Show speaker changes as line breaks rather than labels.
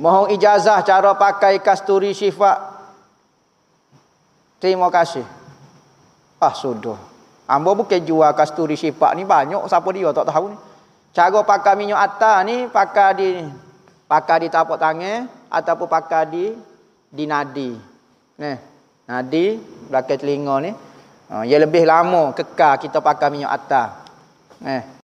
Mohon ijazah cara pakai kasturi sifat. Terima kasih. Ah sudah. Ambo bukan jual kasturi sifat ni banyak siapa dia tak tahu ni. Cara pakai minyak atas ni pakai di pakai di tapak tangan ataupun pakai di di nadi. Nih, nadi belakang telinga ni. Ha, ah, ia lebih lama kekal kita pakai minyak atas.
Nih.